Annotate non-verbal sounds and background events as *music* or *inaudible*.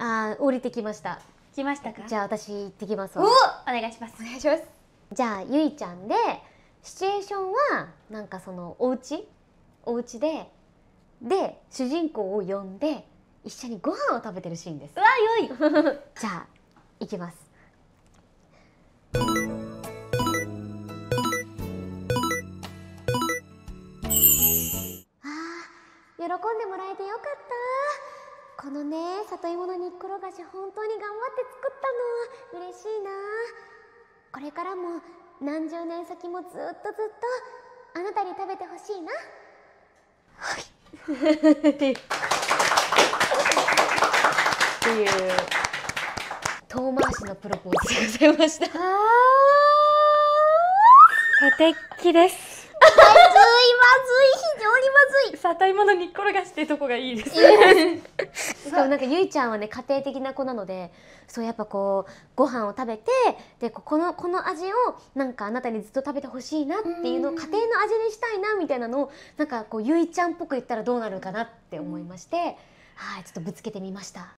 あ降りてきました来ましたかじゃあ私行ってきますおお願いしますお願いしますじゃあゆいちゃんでシチュエーションはなんかそのお家お家でで主人公を呼んで一緒にご飯を食べてるシーンですわ良い *laughs* じゃあいきますああ喜んでもらえてよかったこのね里芋の煮っころがし本当に頑張って作ったの嬉しいなこれからも何十年先もずっとずっとあなたに食べてほしいなはいっていう遠回しのプロポーズでございましたさ素きですまずいまずい非常にまずい里芋の煮っころがしってとこがいいですね。でもなんかゆいちゃんはね家庭的な子なのでそうやっぱこうご飯を食べてでこのこの味をなんかあなたにずっと食べてほしいなっていうのを家庭の味にしたいなみたいなのをなんかこうゆいちゃんっぽく言ったらどうなるかなって思いまして、はいちょっとぶつけてみました。